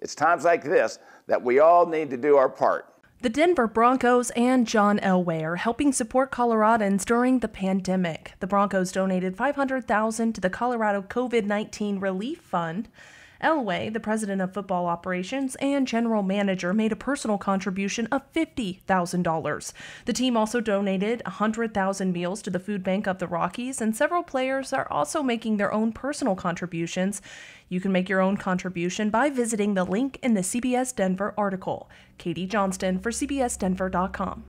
It's times like this that we all need to do our part. The Denver Broncos and John Elway are helping support Coloradans during the pandemic. The Broncos donated 500,000 to the Colorado COVID-19 Relief Fund. Elway, the president of football operations and general manager, made a personal contribution of $50,000. The team also donated 100,000 meals to the food bank of the Rockies, and several players are also making their own personal contributions. You can make your own contribution by visiting the link in the CBS Denver article. Katie Johnston for CBSDenver.com.